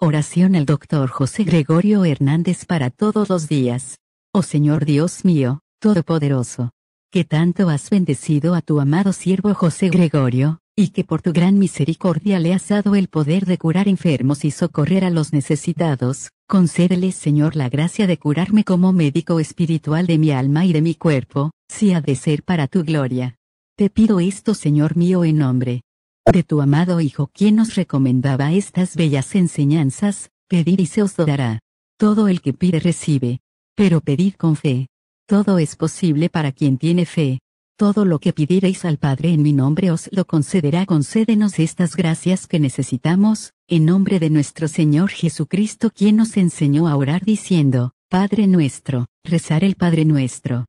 Oración al doctor José Gregorio Hernández para todos los días. Oh Señor Dios mío, Todopoderoso, que tanto has bendecido a tu amado siervo José Gregorio, y que por tu gran misericordia le has dado el poder de curar enfermos y socorrer a los necesitados, concédele Señor la gracia de curarme como médico espiritual de mi alma y de mi cuerpo, si ha de ser para tu gloria. Te pido esto Señor mío en nombre de tu amado Hijo quien nos recomendaba estas bellas enseñanzas, pedir y se os dará. Todo el que pide recibe. Pero pedid con fe. Todo es posible para quien tiene fe. Todo lo que pidiereis al Padre en mi nombre os lo concederá. Concédenos estas gracias que necesitamos, en nombre de nuestro Señor Jesucristo quien nos enseñó a orar diciendo, Padre nuestro, rezar el Padre nuestro.